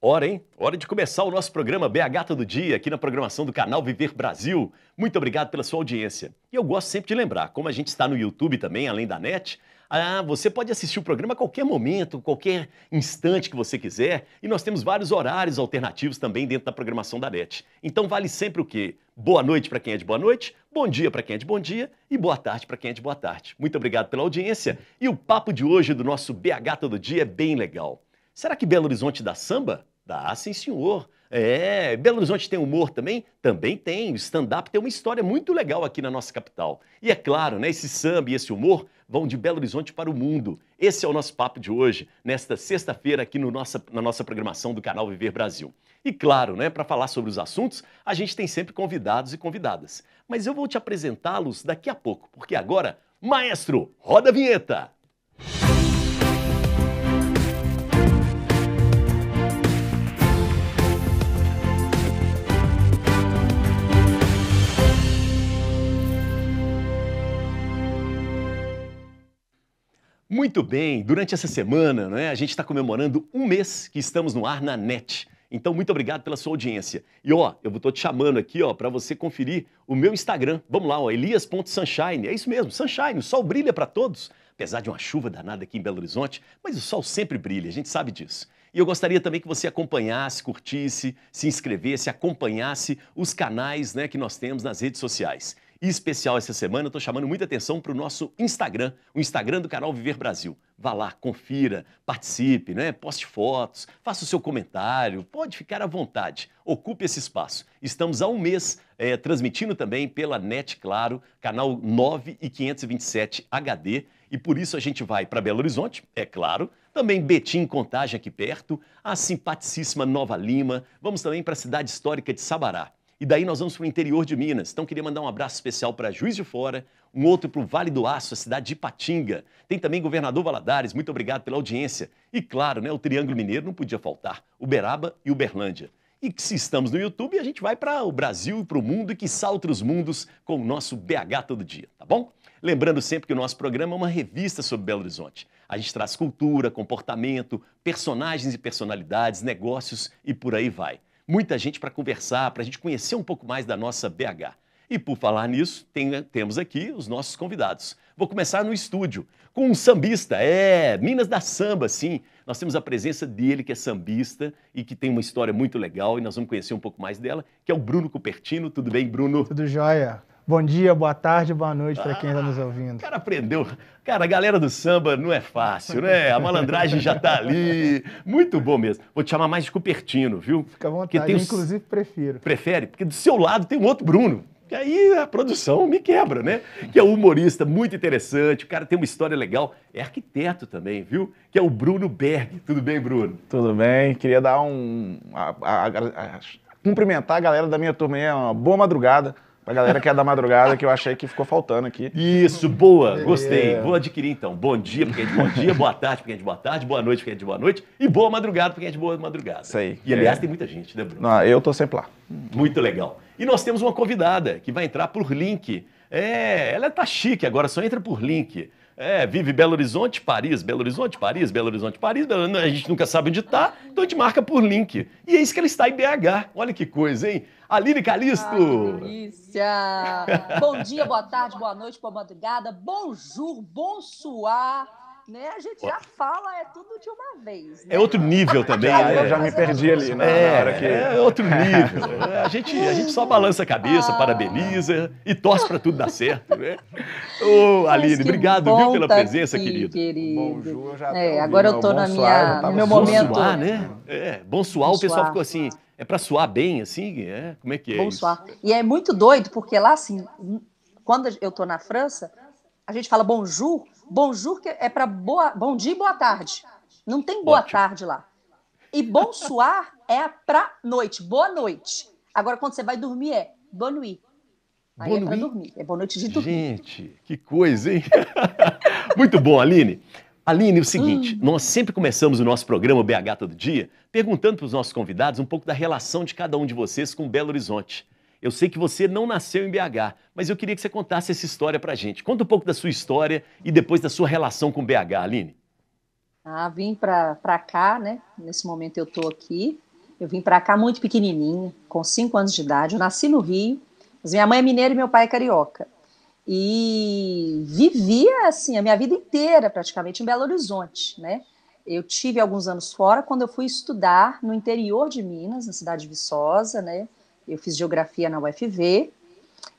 Hora, hein? Hora de começar o nosso programa BH Todo Dia, aqui na programação do canal Viver Brasil. Muito obrigado pela sua audiência. E eu gosto sempre de lembrar, como a gente está no YouTube também, além da net, ah, você pode assistir o programa a qualquer momento, qualquer instante que você quiser. E nós temos vários horários alternativos também dentro da programação da net. Então vale sempre o quê? Boa noite para quem é de boa noite, bom dia para quem é de bom dia e boa tarde para quem é de boa tarde. Muito obrigado pela audiência. E o papo de hoje do nosso BH Todo Dia é bem legal. Será que Belo Horizonte dá samba? Dá, sim, senhor. É, Belo Horizonte tem humor também? Também tem. O stand-up tem uma história muito legal aqui na nossa capital. E é claro, né, esse samba e esse humor vão de Belo Horizonte para o mundo. Esse é o nosso papo de hoje, nesta sexta-feira, aqui no nossa, na nossa programação do canal Viver Brasil. E claro, né, para falar sobre os assuntos, a gente tem sempre convidados e convidadas. Mas eu vou te apresentá-los daqui a pouco, porque agora, maestro, roda a vinheta! Muito bem, durante essa semana, né, a gente está comemorando um mês que estamos no ar na NET. Então, muito obrigado pela sua audiência. E ó, eu estou te chamando aqui ó para você conferir o meu Instagram. Vamos lá, elias.sunshine. É isso mesmo, sunshine, o sol brilha para todos. Apesar de uma chuva danada aqui em Belo Horizonte, mas o sol sempre brilha, a gente sabe disso. E eu gostaria também que você acompanhasse, curtisse, se inscrevesse, acompanhasse os canais né, que nós temos nas redes sociais. E especial essa semana, eu estou chamando muita atenção para o nosso Instagram, o Instagram do canal Viver Brasil. Vá lá, confira, participe, né? poste fotos, faça o seu comentário, pode ficar à vontade, ocupe esse espaço. Estamos há um mês é, transmitindo também pela NET Claro, canal 9 e 527 HD, e por isso a gente vai para Belo Horizonte, é claro, também Betim, Contagem aqui perto, a simpaticíssima Nova Lima, vamos também para a cidade histórica de Sabará. E daí nós vamos para o interior de Minas. Então queria mandar um abraço especial para Juiz de Fora, um outro para o Vale do Aço, a cidade de Ipatinga. Tem também governador Valadares, muito obrigado pela audiência. E claro, né, o Triângulo Mineiro não podia faltar, Uberaba e Uberlândia. E se estamos no YouTube, a gente vai para o Brasil e para o mundo e que salta os mundos com o nosso BH todo dia, tá bom? Lembrando sempre que o nosso programa é uma revista sobre Belo Horizonte. A gente traz cultura, comportamento, personagens e personalidades, negócios e por aí vai muita gente para conversar, para a gente conhecer um pouco mais da nossa BH. E por falar nisso, tem, temos aqui os nossos convidados. Vou começar no estúdio com um sambista, é, Minas da Samba, sim. Nós temos a presença dele, que é sambista e que tem uma história muito legal, e nós vamos conhecer um pouco mais dela, que é o Bruno Cupertino. Tudo bem, Bruno? Tudo jóia. Bom dia, boa tarde, boa noite para quem está ah, nos ouvindo. O cara aprendeu. Cara, a galera do samba não é fácil, né? A malandragem já tá ali. Muito bom mesmo. Vou te chamar mais de Cupertino, viu? Fica à vontade, tem... inclusive prefiro. Prefere? Porque do seu lado tem um outro Bruno. E aí a produção me quebra, né? Que é um humorista muito interessante, o cara tem uma história legal, é arquiteto também, viu? Que é o Bruno Berg. Tudo bem, Bruno? Tudo bem. Queria dar um. A, a, a, cumprimentar a galera da minha turma aí, é uma boa madrugada pra galera que é da madrugada, que eu achei que ficou faltando aqui. Isso, boa, é. gostei. Vou adquirir então. Bom dia, porque é de bom dia, boa tarde, porque é de boa tarde, boa noite, porque é de boa noite, e boa madrugada, porque é de boa madrugada. Isso aí. E aliás, é. tem muita gente, né, Bruno? Não, eu tô sempre lá. Muito legal. E nós temos uma convidada que vai entrar por link. É, ela tá chique agora, só entra por link. É, vive Belo Horizonte, Paris, Belo Horizonte, Paris, Belo Horizonte, Paris. A gente nunca sabe onde está, então a gente marca por link. E é isso que ela está em BH. Olha que coisa, hein? Aline ah, Calisto. delícia. Bom dia, boa tarde, boa noite, boa madrugada, bonjour, bonsoir. Né? A gente já fala, é tudo de uma vez. Né? É outro nível também. Ah, eu já me perdi ali na, né? é, na hora que. É outro nível. É, a, gente, a gente só balança a cabeça, ah. parabeniza e torce para tudo dar certo, né? Ô, oh, Aline, obrigado, viu, pela tá presença, aqui, querido. querido. Bonjour, já é, agora eu estou no meu momento. Bonsoir, né? É, bonsoir, bonsoir. o pessoal ficou assim. É para suar bem, assim? É? Como é que é Vamos isso? suar. E é muito doido, porque lá, assim, quando eu estou na França, a gente fala bonjour, bonjour que é para boa, bom dia e boa tarde. Não tem boa Ótimo. tarde lá. E suar é para noite, boa noite. Agora, quando você vai dormir, é bonne nuit. Aí é bonne é para dormir, é boa noite de dormir. Gente, que coisa, hein? Muito bom, Aline. Aline, o seguinte, hum. nós sempre começamos o nosso programa BH Todo Dia perguntando para os nossos convidados um pouco da relação de cada um de vocês com Belo Horizonte. Eu sei que você não nasceu em BH, mas eu queria que você contasse essa história para a gente. Conta um pouco da sua história e depois da sua relação com BH, Aline. Ah, vim para cá, né? Nesse momento eu estou aqui. Eu vim para cá muito pequenininha, com cinco anos de idade. Eu nasci no Rio, mas minha mãe é mineira e meu pai é carioca e vivia assim a minha vida inteira praticamente em Belo Horizonte, né? Eu tive alguns anos fora quando eu fui estudar no interior de Minas, na cidade de Viçosa, né? Eu fiz geografia na UFV.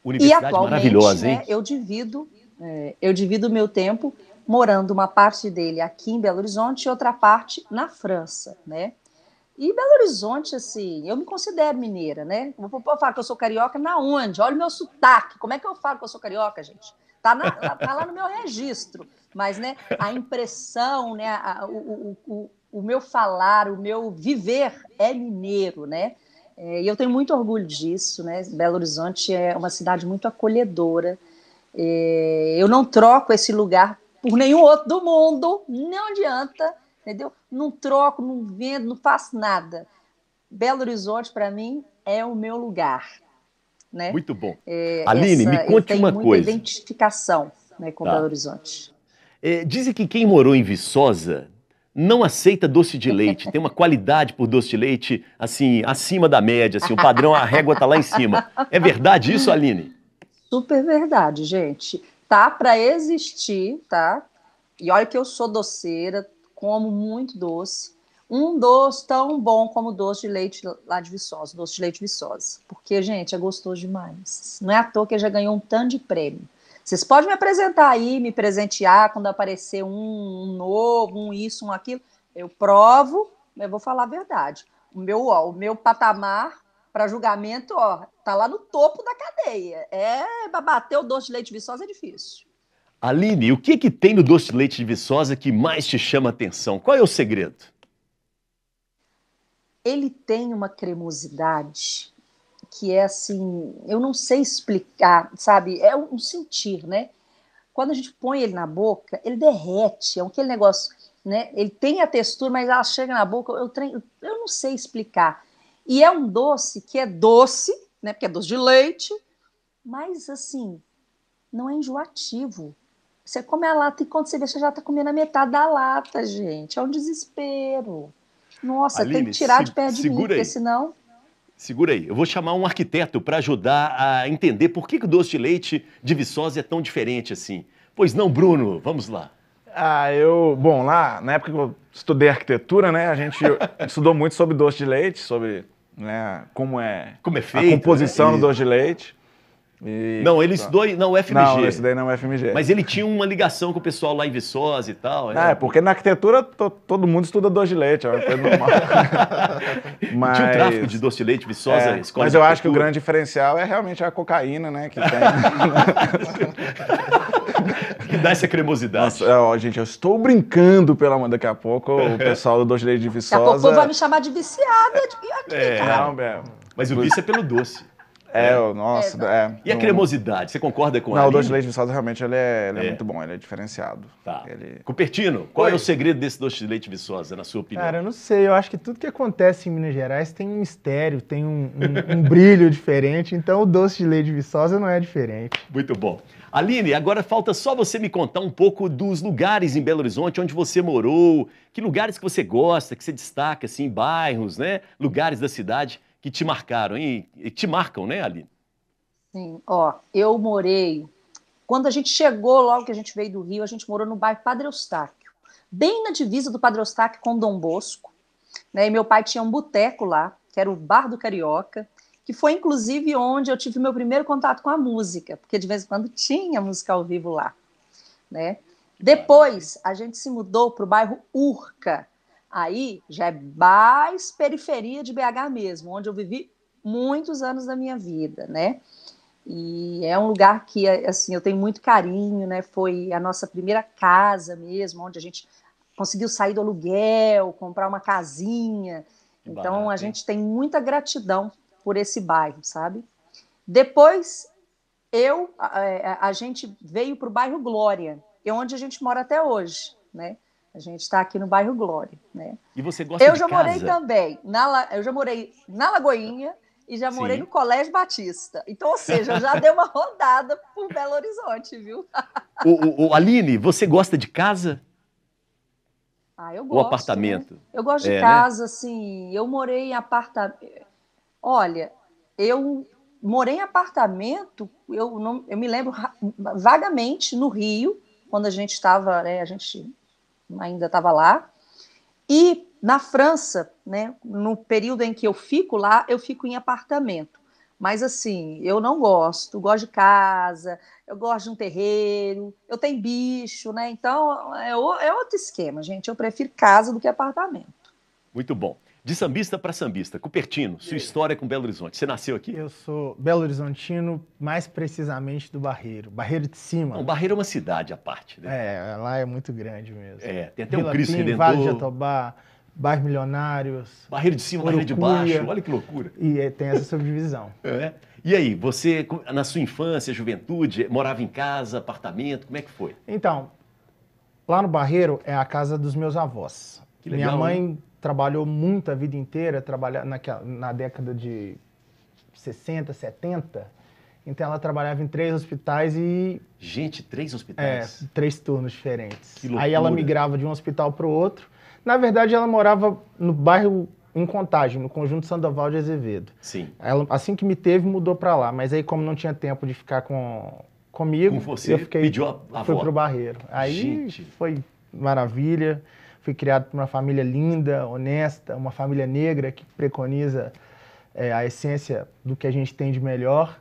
Universidade e atualmente, maravilhosa, né, hein? Né, eu divido, é, eu divido o meu tempo morando uma parte dele aqui em Belo Horizonte e outra parte na França, né? E Belo Horizonte, assim, eu me considero mineira, né? Eu vou falar que eu sou carioca na onde? Olha o meu sotaque. Como é que eu falo que eu sou carioca, gente? Tá, na, tá, tá lá no meu registro. Mas, né, a impressão, né, a, o, o, o, meu falar, o meu viver é mineiro, né? É, e eu tenho muito orgulho disso, né? Belo Horizonte é uma cidade muito acolhedora. É, eu não troco esse lugar por nenhum outro do mundo, não adianta entendeu? Não troco, não vendo, não faço nada. Belo Horizonte, para mim, é o meu lugar. Né? Muito bom. É, Aline, essa, me conte uma coisa. identificação né, com tá. Belo Horizonte. É, dizem que quem morou em Viçosa não aceita doce de leite, tem uma qualidade por doce de leite, assim, acima da média, assim, o padrão, a régua está lá em cima. É verdade isso, Aline? Super verdade, gente. Tá para existir, tá? E olha que eu sou doceira, como muito doce. Um doce tão bom como o doce de leite lá de Viçosa, doce de leite Viçosa. Porque, gente, é gostoso demais. Não é à toa que já ganhou um tanto de prêmio. Vocês podem me apresentar aí, me presentear quando aparecer um, um novo, um isso, um aquilo. Eu provo, eu vou falar a verdade. O meu, ó, o meu patamar para julgamento, ó, tá lá no topo da cadeia. É, bater o doce de leite viçosa é difícil. Aline, o que, que tem no doce de leite de Viçosa que mais te chama a atenção? Qual é o segredo? Ele tem uma cremosidade que é assim, eu não sei explicar, sabe? É um sentir, né? Quando a gente põe ele na boca, ele derrete, é aquele negócio, né? Ele tem a textura, mas ela chega na boca, eu, treino, eu não sei explicar. E é um doce que é doce, né? Porque é doce de leite, mas assim, não é enjoativo. Você come a lata e quando você vê, você já está comendo a metade da lata, gente. É um desespero. Nossa, Aline, tem que tirar se, de perto de mim, aí. porque senão. Segura aí, eu vou chamar um arquiteto para ajudar a entender por que, que o doce de leite de Viçosa é tão diferente assim. Pois não, Bruno, vamos lá. Ah, eu. Bom, lá, na época que eu estudei arquitetura, né, a gente estudou muito sobre doce de leite, sobre né, como é, como é feito, a né? composição né? do doce de leite. E... Não, eles tá. dois. Não, o FMG. Não, esse daí não é o FMG. Mas ele tinha uma ligação com o pessoal lá em Viçosa e tal. É, é porque na arquitetura to, todo mundo estuda doce de leite, é uma coisa normal. mas... Tinha um tráfico de doce de leite, Viçosa, é, escola Mas eu acho que o grande diferencial é realmente a cocaína, né? Que tem. que dá essa cremosidade. Nossa, é, ó, gente, eu estou brincando, pela mão Daqui a pouco o pessoal do Doce de Leite de Viçosa. Daqui a pouco vai me chamar de viciada. De... Aqui, é, cara. Não, mesmo. Mas o vício é pelo doce. É, é. nossa. É, e a cremosidade, você concorda com ela? Não, o doce de leite viçosa realmente ele é, ele é, é, muito bom, ele é diferenciado. Tá. Ele... Cupertino, qual é Oi. é o segredo desse doce de leite viçosa, na sua opinião? Cara, eu não sei. Eu acho que tudo que acontece em Minas Gerais tem um mistério, tem um, um, um brilho diferente. Então o doce de leite viçosa não é diferente. Muito bom. Aline, agora falta só você me contar um pouco dos lugares em Belo Horizonte onde você morou, que lugares que você gosta, que você destaca, assim, bairros, né? Lugares da cidade que te marcaram, hein? E te marcam, né, Aline? Sim, ó, eu morei. Quando a gente chegou, logo que a gente veio do Rio, a gente morou no bairro Padre Eustáquio, bem na divisa do Padre Eustáquio com Dom Bosco. Né? E meu pai tinha um boteco lá, que era o Bar do Carioca, que foi inclusive onde eu tive meu primeiro contato com a música, porque de vez em quando tinha música ao vivo lá. Né? Depois, a gente se mudou para o bairro Urca, Aí já é mais periferia de BH mesmo, onde eu vivi muitos anos da minha vida, né? E é um lugar que, assim, eu tenho muito carinho, né? Foi a nossa primeira casa mesmo, onde a gente conseguiu sair do aluguel, comprar uma casinha. Que então, barato, a gente tem muita gratidão por esse bairro, sabe? Depois, eu, a, é, a gente veio para o bairro Glória, que é onde a gente mora até hoje, né? A gente está aqui no bairro Glória, né? E você gosta eu de Eu já casa? morei também. Na, eu já morei na Lagoinha e já morei Sim. no Colégio Batista. Então, ou seja, eu já dei uma rodada por Belo Horizonte, viu? o, o, o, Aline, você gosta de casa? Ah, eu gosto. O né? apartamento? Né? Eu gosto é, de né? casa, né? assim. Eu morei em apartamento. Olha, eu morei em apartamento, eu, não, eu me lembro vagamente no Rio, quando a gente estava, né, a gente ainda estava lá. E na França, né, no período em que eu fico lá, eu fico em apartamento. Mas assim, eu não gosto, gosto de casa, eu gosto de um terreiro, eu tenho bicho, né? Então é, é outro esquema, gente. Eu prefiro casa do que apartamento. Muito bom. De sambista para sambista, Cupertino, sua história com Belo Horizonte. Você nasceu aqui? Eu sou Belo Horizontino, mais precisamente do Barreiro, Barreiro de Cima. Não, Barreiro é uma cidade à parte, né? É, lá é muito grande mesmo. É, tem até Vila um Cristo Pim, Redentor. Vale de Atobá, Bairro Milionários. Barreiro de Cima, Barreiro de Baixo, olha que loucura. E é, tem essa subdivisão. é. E aí, você, na sua infância, juventude, morava em casa, apartamento, como é que foi? Então, lá no Barreiro é a casa dos meus avós. Que legal, Minha mãe hein? trabalhou muito a vida inteira, trabalha, naquela, na década de 60, 70. Então ela trabalhava em três hospitais e. Gente, três hospitais? É, três turnos diferentes. Que loucura. Aí ela migrava de um hospital para o outro. Na verdade, ela morava no bairro em Contagem, no conjunto Sandoval de Azevedo. Sim. Ela, assim que me teve, mudou para lá. Mas aí, como não tinha tempo de ficar com, comigo, com você, eu fiquei, pediu a, a fui para o Barreiro. Aí Gente. foi maravilha. Fui criado por uma família linda, honesta, uma família negra que preconiza é, a essência do que a gente tem de melhor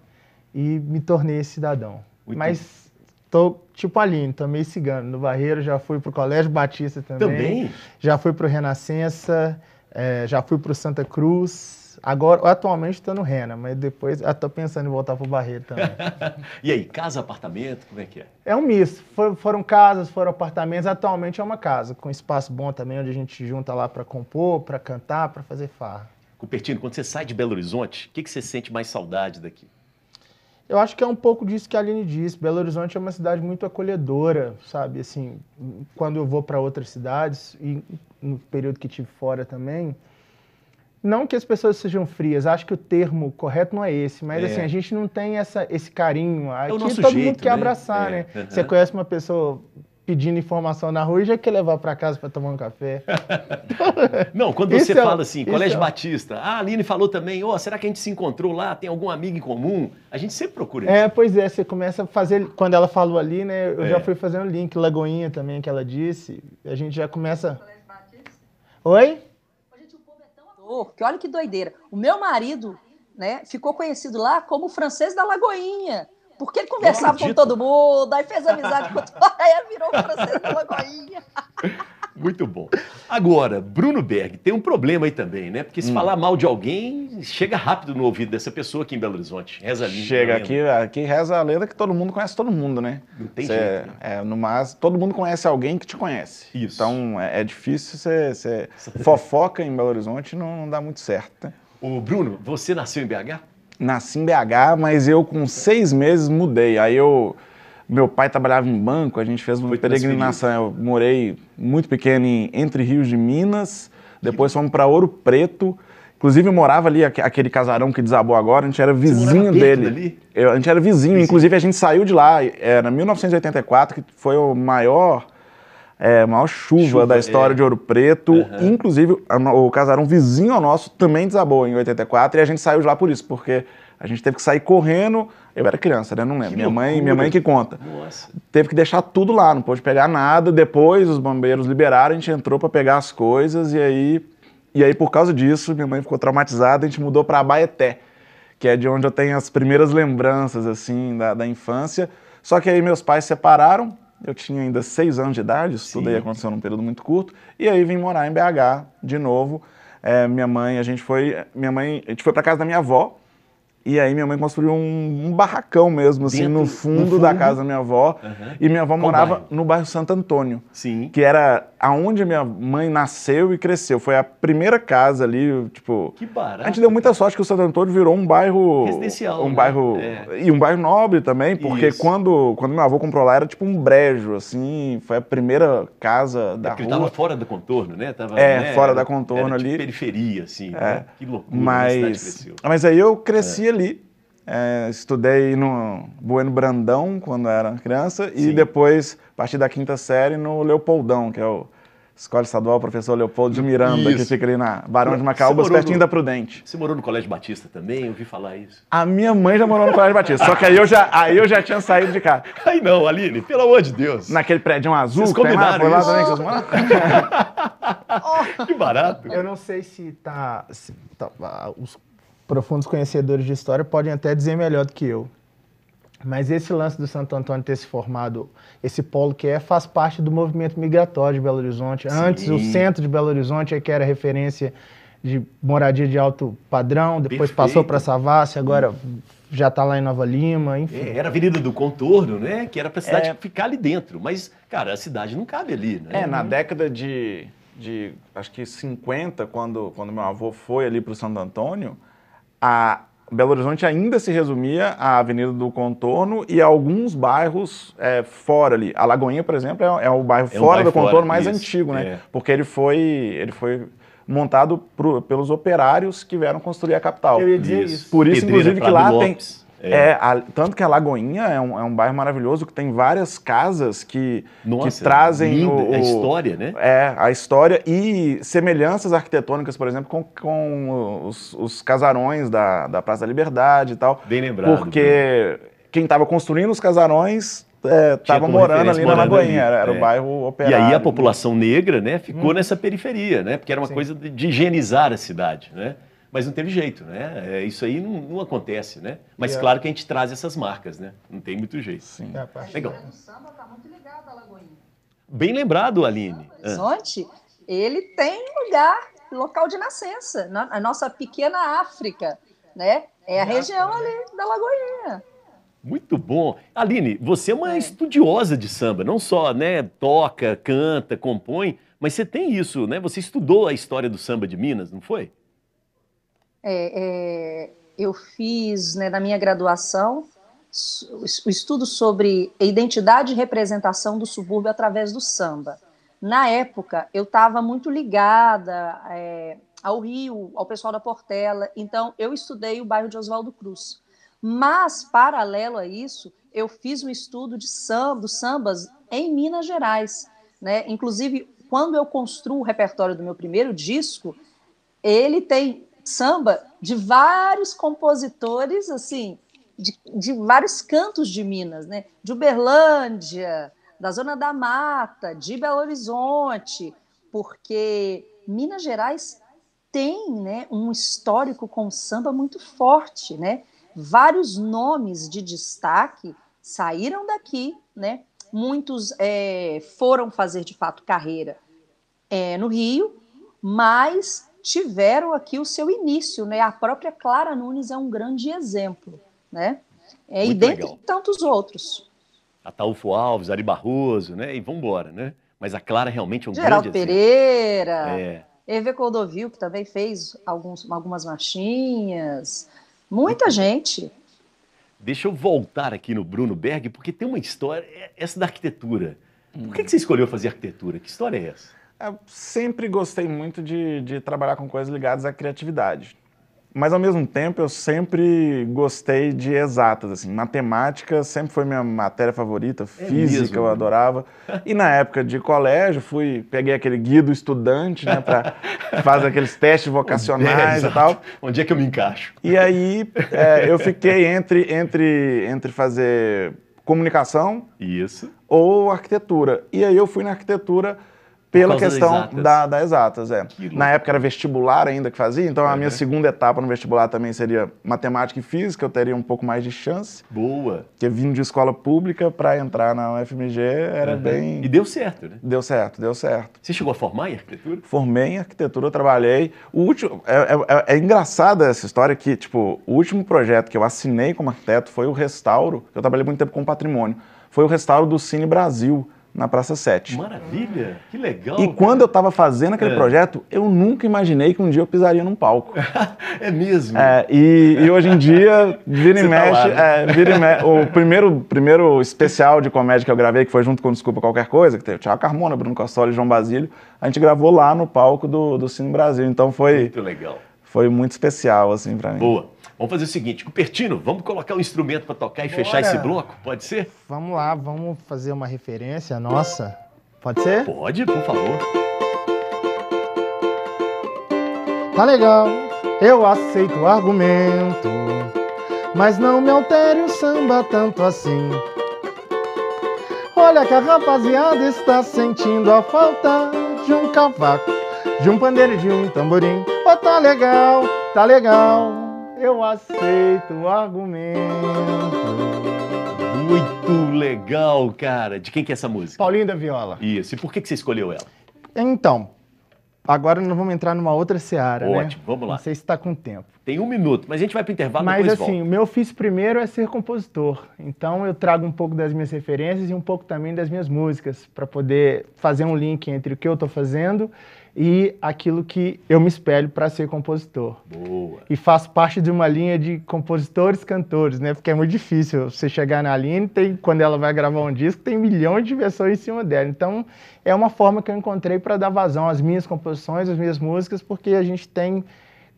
e me tornei cidadão. Muito Mas tô tipo Aline, também cigano. No Barreiro já fui pro Colégio Batista também. Também? Já fui pro Renascença, é, já fui pro Santa Cruz Agora, atualmente estou no Rena, mas depois estou pensando em voltar para o Barreto também. e aí, casa, apartamento, como é que é? É um misto. For, foram casas, foram apartamentos. Atualmente é uma casa, com espaço bom também, onde a gente junta lá para compor, para cantar, para fazer farra. Cupertino, quando você sai de Belo Horizonte, o que, que você sente mais saudade daqui? Eu acho que é um pouco disso que a Aline disse. Belo Horizonte é uma cidade muito acolhedora, sabe? Assim, quando eu vou para outras cidades, e no período que tive fora também, não que as pessoas sejam frias, acho que o termo correto não é esse, mas é. assim, a gente não tem essa, esse carinho. Aqui é o nosso todo jeito, mundo quer né? abraçar, é. né? Uhum. Você conhece uma pessoa pedindo informação na rua e já quer levar para casa para tomar um café. não, quando você é fala assim, Colégio é Batista, ah, a Aline falou também, ó, oh, será que a gente se encontrou lá? Tem algum amigo em comum? A gente sempre procura isso. É, pois é, você começa a fazer, quando ela falou ali, né, eu já é. fui fazendo link, Lagoinha também, que ela disse, a gente já começa... Colégio Batista? Oi? porque olha que doideira. O meu marido né, ficou conhecido lá como francês da Lagoinha, porque ele conversava com todo mundo, aí fez amizade com todo mundo, aí virou francês da Lagoinha. Muito bom. Agora, Bruno Berg, tem um problema aí também, né? Porque se hum. falar mal de alguém, chega rápido no ouvido dessa pessoa aqui em Belo Horizonte. Reza a lenda. Chega aqui, aqui reza a lenda que todo mundo conhece todo mundo, né? Não tem cê, jeito. Né? É, no mas, todo mundo conhece alguém que te conhece. Isso. Então, é, é difícil você... fofoca em Belo Horizonte não, não dá muito certo, né? Ô, Bruno, você nasceu em BH? Nasci em BH, mas eu com seis meses mudei. Aí eu meu pai trabalhava em banco, a gente fez uma Foi peregrinação. Eu morei muito pequeno em Entre Rios de Minas, depois fomos para Ouro Preto. Inclusive, eu morava ali, aquele casarão que desabou agora, a gente era vizinho dele. Eu, a gente era vizinho, vizinho, inclusive a gente saiu de lá, era 1984, que foi o maior, é, maior chuva, chuva da história é. de Ouro Preto. Uhum. Inclusive, o casarão vizinho ao nosso também desabou em 84 e a gente saiu de lá por isso, porque a gente teve que sair correndo, eu era criança, né? Não lembro. minha mãe, minha mãe que conta. Nossa. Teve que deixar tudo lá, não pôde pegar nada. Depois os bombeiros liberaram, a gente entrou para pegar as coisas e aí e aí por causa disso, minha mãe ficou traumatizada, a gente mudou para Baeté, que é de onde eu tenho as primeiras lembranças assim da, da infância. Só que aí meus pais se separaram, eu tinha ainda seis anos de idade, isso Sim. tudo aí aconteceu num período muito curto, e aí vim morar em BH de novo. É, minha mãe, a gente foi, minha mãe, a gente foi para casa da minha avó, e aí minha mãe construiu um, um barracão mesmo, assim, Dentro, no, fundo no, fundo da casa da minha avó. Uhum. E minha avó Qual morava bairro? no bairro Santo Antônio. Sim. Que era aonde minha mãe nasceu e cresceu. Foi a primeira casa ali, tipo... Que barato. A gente deu muita sorte que o Santo Antônio virou um bairro... Residencial, Um né? bairro... É. E um bairro nobre também, porque quando, quando meu avô comprou lá era tipo um brejo, assim. Foi a primeira casa é da Porque rua. tava fora do contorno, né? Tava, é, né? fora era, da tipo, contorno era, ali. Tipo, periferia, assim. É. Né? Que loucura, né? mas, mas aí eu crescia é ali. É, estudei no Bueno Brandão, quando era criança, Sim. e depois, a partir da quinta série, no Leopoldão, que é o Escola Estadual Professor Leopoldo de Miranda, isso. que fica ali na Barão de Macaúbas, pertinho no... da Prudente. Você morou no Colégio Batista também? Eu ouvi falar isso. A minha mãe já morou no Colégio Batista, só que aí eu já, aí eu já tinha saído de casa. Aí não, Aline, pelo amor de Deus. Naquele prédio azul vocês que tem lá, foi lá também que vocês que barato. Eu não sei se tá... Se tá os profundos conhecedores de história podem até dizer melhor do que eu. Mas esse lance do Santo Antônio ter se formado, esse polo que é, faz parte do movimento migratório de Belo Horizonte. Sim. Antes, o centro de Belo Horizonte é que era referência de moradia de alto padrão, depois Perfeito. passou para Savassi, agora hum. já está lá em Nova Lima, enfim. É, era a Avenida do Contorno, né? Que era para a cidade é... ficar ali dentro. Mas, cara, a cidade não cabe ali, né? É, na década de, de acho que 50, quando, quando meu avô foi ali para o Santo Antônio a Belo Horizonte ainda se resumia à Avenida do Contorno e a alguns bairros é, fora ali. A Lagoinha, por exemplo, é, é o bairro é um fora bairro do Contorno mais isso, antigo, né? É. Porque ele foi, ele foi montado pro, pelos operários que vieram construir a capital. Eu ia dizer isso. Por isso, Pedreira, inclusive, que lá Lopes. tem é. é a, tanto que a Lagoinha é um, é um bairro maravilhoso que tem várias casas que, Nossa, que trazem linda, o, é o, a história, né? É, a história e semelhanças arquitetônicas, por exemplo, com, com os, os casarões da, da Praça da Liberdade e tal. Bem lembrado. Porque bem. quem estava construindo os casarões estava é, morando ali na Lagoinha, ali, era, é. o bairro operário. E aí a população negra né, ficou hum. nessa periferia, né? Porque era uma Sim. coisa de higienizar a cidade, né? Mas não teve jeito, né? É, isso aí não, não, acontece, né? Mas é. claro que a gente traz essas marcas, né? Não tem muito jeito. Sim. É, Legal. O samba está muito ligado à Lagoinha. Bem lembrado, Aline. Ah. Horizonte, ah. ele tem lugar, local de nascença. Na, a nossa pequena África, né? É a região ali né? da Lagoinha. Muito bom. Aline, você é uma é. estudiosa de samba, não só né, toca, canta, compõe, mas você tem isso, né? Você estudou a história do samba de Minas, não foi? é, é, eu fiz né, na minha graduação o estudo sobre identidade e representação do subúrbio através do samba. Na época, eu estava muito ligada é, ao Rio, ao pessoal da Portela, então eu estudei o bairro de Oswaldo Cruz. Mas, paralelo a isso, eu fiz um estudo de samba, dos sambas em Minas Gerais. Né? Inclusive, quando eu construo o repertório do meu primeiro disco, ele tem samba de vários compositores, assim, de, de, vários cantos de Minas, né? De Uberlândia, da Zona da Mata, de Belo Horizonte, porque Minas Gerais tem, né, um histórico com samba muito forte, né? Vários nomes de destaque saíram daqui, né? Muitos é, foram fazer de fato carreira é, no Rio, mas tiveram aqui o seu início, né? A própria Clara Nunes é um grande exemplo, né? É, e dentre legal. tantos outros. Ataúfo Alves, Ari Barroso, né? E vambora, né? Mas a Clara realmente é um grande Pereira, exemplo. Pereira, é. Hervé Cordovil, que também fez alguns, algumas marchinhas. Muita gente. Deixa eu voltar aqui no Bruno Berg, porque tem uma história, é essa da arquitetura. Por que, hum. que você escolheu fazer arquitetura? Que história é essa? Eu sempre gostei muito de, de trabalhar com coisas ligadas à criatividade. Mas, ao mesmo tempo, eu sempre gostei de exatas, assim. Matemática sempre foi minha matéria favorita, é física mesmo, eu né? adorava. E na época de colégio, fui, peguei aquele guia do estudante, né, fazer aqueles testes vocacionais é, e tal. Onde é que eu me encaixo? E aí, é, eu fiquei entre, entre, entre fazer comunicação... Isso. Ou arquitetura. E aí eu fui na arquitetura pela questão das exatas. Da, da exatas é. Na época era vestibular ainda que fazia, então a minha segunda etapa no vestibular também seria matemática e física, eu teria um pouco mais de chance. Boa! Porque vindo de escola pública para entrar na UFMG era uhum. bem. E deu certo, né? Deu certo, deu certo. Você chegou a formar em arquitetura? Formei em arquitetura, trabalhei. O último. É, é, é, é engraçada essa história que, tipo, o último projeto que eu assinei como arquiteto foi o restauro. Eu trabalhei muito tempo com patrimônio. Foi o restauro do Cine Brasil na Praça 7. Maravilha! Que legal! E cara. quando eu estava fazendo aquele é. projeto, eu nunca imaginei que um dia eu pisaria num palco. é mesmo? É, e, e, hoje em dia, vira Você e tá mexe. Tá lá, né? é, vira e me... O primeiro, primeiro especial de comédia que eu gravei, que foi junto com Desculpa Qualquer Coisa, que teve o Thiago Carmona, Bruno Costoli e João Basílio, a gente gravou lá no palco do, do Cine Brasil. Então foi. Muito legal foi muito especial, assim, para mim. Boa. Vamos fazer o seguinte, Cupertino, vamos colocar um instrumento para tocar e Bora. fechar esse bloco? Pode ser? Vamos lá, vamos fazer uma referência nossa. Pode ser? Pode, por favor. Tá legal, eu aceito o argumento, mas não me altere o samba tanto assim. Olha que a rapaziada está sentindo a falta de um cavaco de um pandeiro e de um tamborim. Oh, tá legal, tá legal, eu aceito o argumento. Muito legal, cara. De quem que é essa música? Paulinho da Viola. Isso. E por que, que você escolheu ela? Então, agora nós vamos entrar numa outra seara, Ótimo, né? Ótimo, vamos lá. Não sei se está com tempo. Tem um minuto, mas a gente vai para o intervalo Mas assim, o meu ofício primeiro é ser compositor. Então eu trago um pouco das minhas referências e um pouco também das minhas músicas, para poder fazer um link entre o que eu estou fazendo e aquilo que eu me espelho para ser compositor. Boa. E faço parte de uma linha de compositores cantores, né? Porque é muito difícil você chegar na linha e tem, quando ela vai gravar um disco, tem milhões de versões em cima dela. Então, é uma forma que eu encontrei para dar vazão às minhas composições, às minhas músicas, porque a gente tem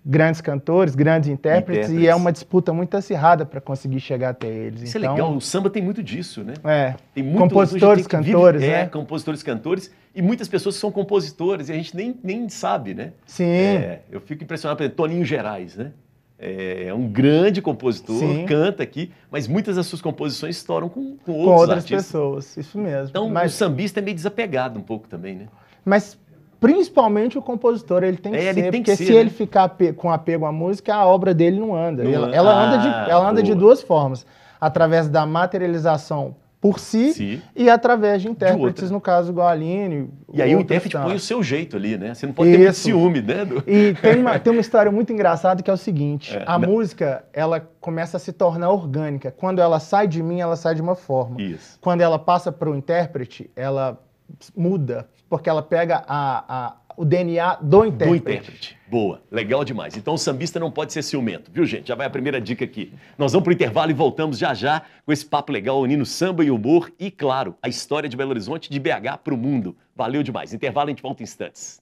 grandes cantores, grandes intérpretes, intérpretes, e é uma disputa muito acirrada para conseguir chegar até eles. Isso é então, é legal, o samba tem muito disso, né? É. Tem muito, compositores, tem cantores, vive, é, né? É, compositores, cantores, e muitas pessoas são compositores e a gente nem, nem sabe, né? Sim. É, eu fico impressionado, por exemplo, Toninho Gerais, né? É, é um grande compositor, Sim. canta aqui, mas muitas das suas composições estouram com, com, com outras artistas. pessoas, isso mesmo. Então mas... o sambista é meio desapegado um pouco também, né? Mas Principalmente o compositor, ele tem que é, ser, tem porque que ser, se né? ele ficar com apego à música, a obra dele não anda. Não, ela, ela, anda de, ah, ela anda de duas formas, através da materialização por si, e através de intérpretes, de no caso, igual a Aline. E aí o intérprete põe o seu jeito ali, né? Você não pode Isso. ter muito ciúme, né? Do... E tem uma, tem uma história muito engraçada que é o seguinte: é, a música, ela começa a se tornar orgânica. Quando ela sai de mim, ela sai de uma forma. Isso. Quando ela passa para o intérprete, ela muda, porque ela pega a, a o DNA do intérprete. Do intérprete. Boa, legal demais. Então o sambista não pode ser ciumento, viu gente? Já vai a primeira dica aqui. Nós vamos para o intervalo e voltamos já já com esse papo legal unindo samba e humor e, claro, a história de Belo Horizonte de BH para o mundo. Valeu demais. Intervalo, a gente volta em instantes.